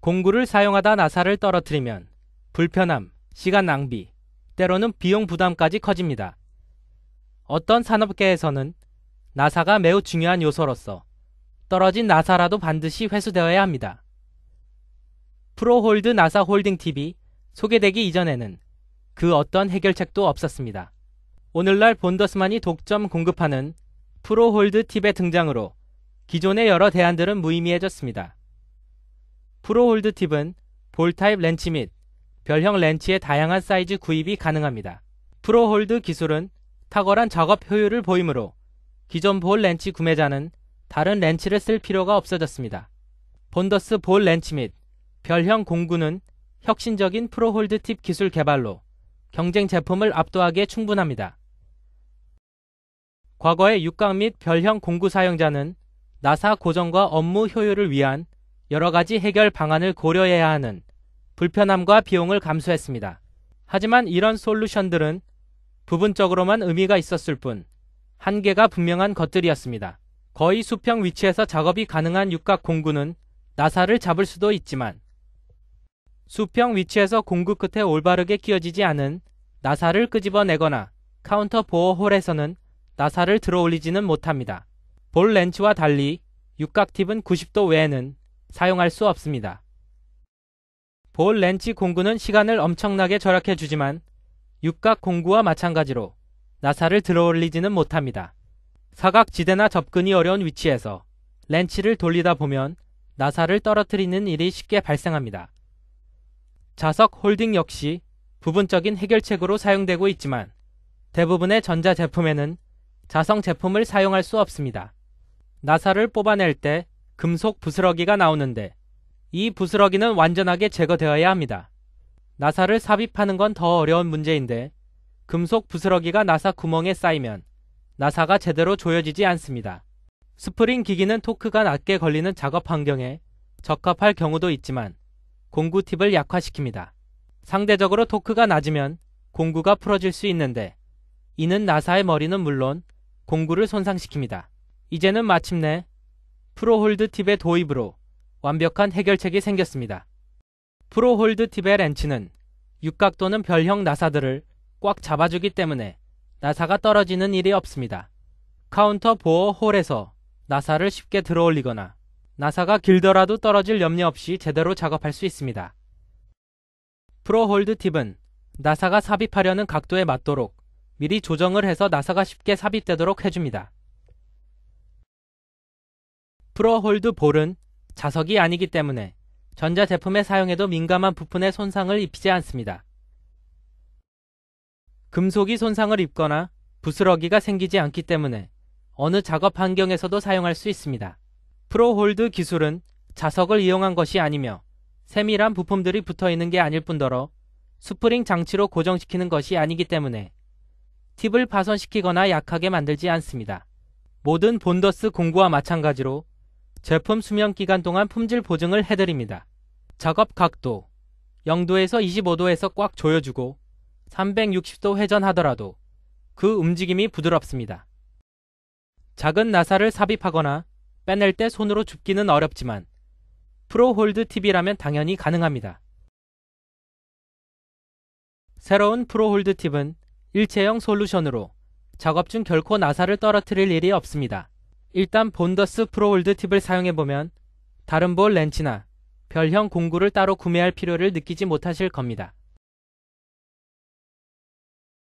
공구를 사용하다 나사를 떨어뜨리면 불편함, 시간 낭비, 때로는 비용 부담까지 커집니다. 어떤 산업계에서는 나사가 매우 중요한 요소로서 떨어진 나사라도 반드시 회수되어야 합니다. 프로홀드 나사 홀딩 TV 소개되기 이전에는 그 어떤 해결책도 없었습니다. 오늘날 본더스만이 독점 공급하는 프로홀드 팁의 등장으로 기존의 여러 대안들은 무의미해졌습니다. 프로홀드 팁은 볼 타입 렌치 및 별형 렌치의 다양한 사이즈 구입이 가능합니다. 프로홀드 기술은 탁월한 작업 효율을 보이므로 기존 볼 렌치 구매자는 다른 렌치를 쓸 필요가 없어졌습니다. 본더스 볼 렌치 및 별형 공구는 혁신적인 프로홀드 팁 기술 개발로 경쟁 제품을 압도하기에 충분합니다. 과거의 육각 및 별형 공구 사용자는 나사 고정과 업무 효율을 위한 여러 가지 해결 방안을 고려해야 하는 불편함과 비용을 감수했습니다. 하지만 이런 솔루션들은 부분적으로만 의미가 있었을 뿐 한계가 분명한 것들이었습니다. 거의 수평 위치에서 작업이 가능한 육각 공구는 나사를 잡을 수도 있지만 수평 위치에서 공구 끝에 올바르게 끼워지지 않은 나사를 끄집어내거나 카운터 보호 홀에서는 나사를 들어 올리지는 못합니다. 볼 렌치와 달리 육각 팁은 90도 외에는 사용할 수 없습니다. 볼 렌치 공구는 시간을 엄청나게 절약해 주지만 육각 공구와 마찬가지로 나사를 들어올리지는 못합니다. 사각지대나 접근이 어려운 위치에서 렌치를 돌리다 보면 나사를 떨어뜨리는 일이 쉽게 발생합니다. 자석 홀딩 역시 부분적인 해결책으로 사용되고 있지만 대부분의 전자 제품에는 자성 제품을 사용할 수 없습니다. 나사를 뽑아낼 때 금속 부스러기가 나오는데 이 부스러기는 완전하게 제거되어야 합니다. 나사를 삽입하는 건 더 어려운 문제인데 금속 부스러기가 나사 구멍에 쌓이면 나사가 제대로 조여지지 않습니다. 스프링 기기는 토크가 낮게 걸리는 작업 환경에 적합할 경우도 있지만 공구 팁을 약화시킵니다. 상대적으로 토크가 낮으면 공구가 풀어질 수 있는데 이는 나사의 머리는 물론 공구를 손상시킵니다. 이제는 마침내 프로홀드 팁의 도입으로 완벽한 해결책이 생겼습니다. 프로홀드 팁의 렌치는 육각 또는 별형 나사들을 꽉 잡아주기 때문에 나사가 떨어지는 일이 없습니다. 카운터 보어 홀에서 나사를 쉽게 들어 올리거나 나사가 길더라도 떨어질 염려 없이 제대로 작업할 수 있습니다. 프로홀드 팁은 나사가 삽입하려는 각도에 맞도록 미리 조정을 해서 나사가 쉽게 삽입되도록 해줍니다. 프로홀드 볼은 자석이 아니기 때문에 전자제품의 사용에도 민감한 부품에 손상을 입히지 않습니다. 금속이 손상을 입거나 부스러기가 생기지 않기 때문에 어느 작업 환경에서도 사용할 수 있습니다. 프로홀드 기술은 자석을 이용한 것이 아니며 세밀한 부품들이 붙어 있는 게 아닐 뿐더러 스프링 장치로 고정시키는 것이 아니기 때문에 팁을 파손시키거나 약하게 만들지 않습니다. 모든 본더스 공구와 마찬가지로 제품 수명 기간 동안 품질 보증을 해드립니다. 작업 각도 0도에서 25도에서 꽉 조여주고 360도 회전하더라도 그 움직임이 부드럽습니다. 작은 나사를 삽입하거나 빼낼 때 손으로 줍기는 어렵지만 프로홀드 팁이라면 당연히 가능합니다. 새로운 프로홀드 팁은 일체형 솔루션으로 작업 중 결코 나사를 떨어뜨릴 일이 없습니다. 일단 본더스 프로홀드 팁을 사용해보면 다른 볼 렌치나 별형 공구를 따로 구매할 필요를 느끼지 못하실 겁니다.